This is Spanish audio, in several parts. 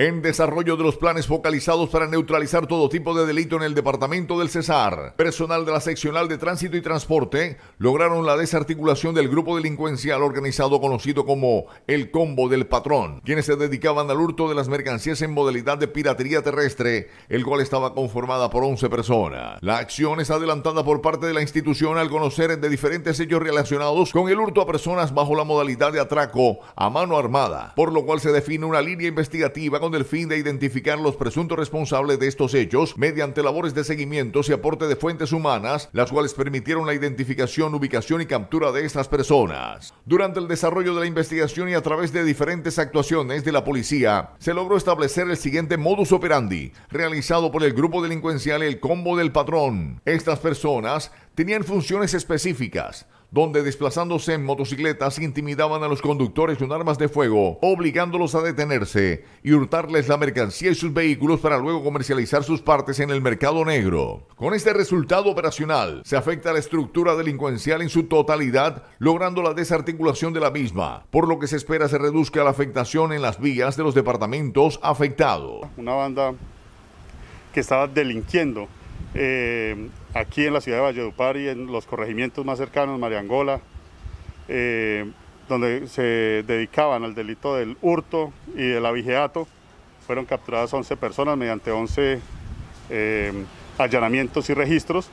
en desarrollo de los planes focalizados para neutralizar todo tipo de delito en el departamento del Cesar. Personal de la seccional de tránsito y transporte lograron la desarticulación del grupo delincuencial organizado conocido como el Combo del Patrón, quienes se dedicaban al hurto de las mercancías en modalidad de piratería terrestre, el cual estaba conformada por 11 personas. La acción es adelantada por parte de la institución al conocer de diferentes hechos relacionados con el hurto a personas bajo la modalidad de atraco a mano armada, por lo cual se define una línea investigativa con del fin de identificar los presuntos responsables de estos hechos mediante labores de seguimiento y aporte de fuentes humanas, las cuales permitieron la identificación, ubicación y captura de estas personas. Durante el desarrollo de la investigación y a través de diferentes actuaciones de la policía, se logró establecer el siguiente modus operandi, realizado por el grupo delincuencial El Combo del Patrón. Estas personas tenían funciones específicas donde desplazándose en motocicletas intimidaban a los conductores con armas de fuego, obligándolos a detenerse y hurtarles la mercancía y sus vehículos para luego comercializar sus partes en el mercado negro. Con este resultado operacional, se afecta la estructura delincuencial en su totalidad, logrando la desarticulación de la misma, por lo que se espera se reduzca la afectación en las vías de los departamentos afectados. Una banda que estaba delinquiendo eh, aquí en la ciudad de Valledupar y en los corregimientos más cercanos, Mariangola, eh, donde se dedicaban al delito del hurto y del abigeato. Fueron capturadas 11 personas mediante 11 eh, allanamientos y registros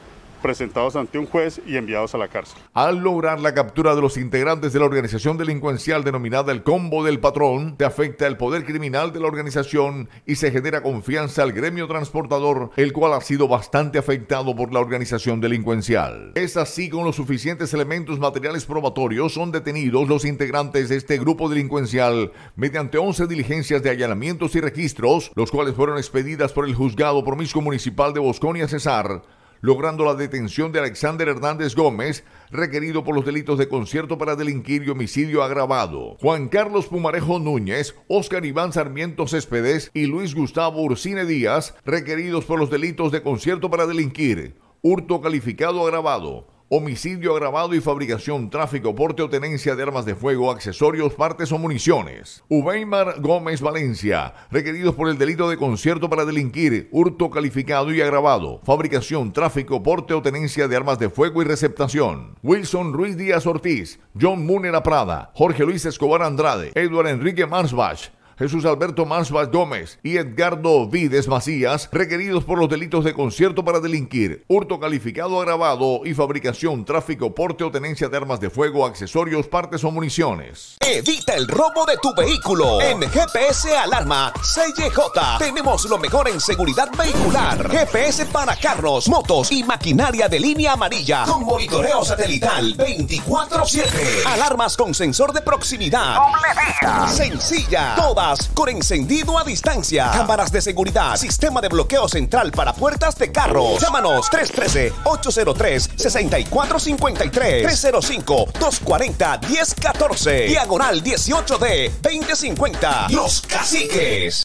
presentados ante un juez y enviados a la cárcel. Al lograr la captura de los integrantes de la organización delincuencial denominada el Combo del Patrón, se afecta el poder criminal de la organización y se genera confianza al gremio transportador, el cual ha sido bastante afectado por la organización delincuencial. Es así con los suficientes elementos materiales probatorios son detenidos los integrantes de este grupo delincuencial mediante 11 diligencias de allanamientos y registros, los cuales fueron expedidas por el juzgado promiscuo municipal de Bosconia Cesar logrando la detención de Alexander Hernández Gómez, requerido por los delitos de concierto para delinquir y homicidio agravado, Juan Carlos Pumarejo Núñez, Oscar Iván Sarmiento Céspedes y Luis Gustavo Urcine Díaz, requeridos por los delitos de concierto para delinquir, hurto calificado agravado, homicidio agravado y fabricación, tráfico, porte o tenencia de armas de fuego, accesorios, partes o municiones. uveimar Gómez Valencia, requeridos por el delito de concierto para delinquir, hurto calificado y agravado, fabricación, tráfico, porte o tenencia de armas de fuego y receptación. Wilson Ruiz Díaz Ortiz, John Munera Prada, Jorge Luis Escobar Andrade, Edward Enrique Marsbach, Jesús Alberto Mansbach Gómez y Edgardo Vides Macías, requeridos por los delitos de concierto para delinquir, hurto calificado agravado y fabricación, tráfico, porte o tenencia de armas de fuego, accesorios, partes o municiones. Evita el robo de tu vehículo en GPS Alarma CJ. Tenemos lo mejor en seguridad vehicular. GPS para carros, motos y maquinaria de línea amarilla con monitoreo satelital 24/7. Alarmas con sensor de proximidad. Sencilla, toda con encendido a distancia, cámaras de seguridad, sistema de bloqueo central para puertas de carros. Llámanos 313-803-6453, 305-240-1014, diagonal 18 d 2050. Los Caciques.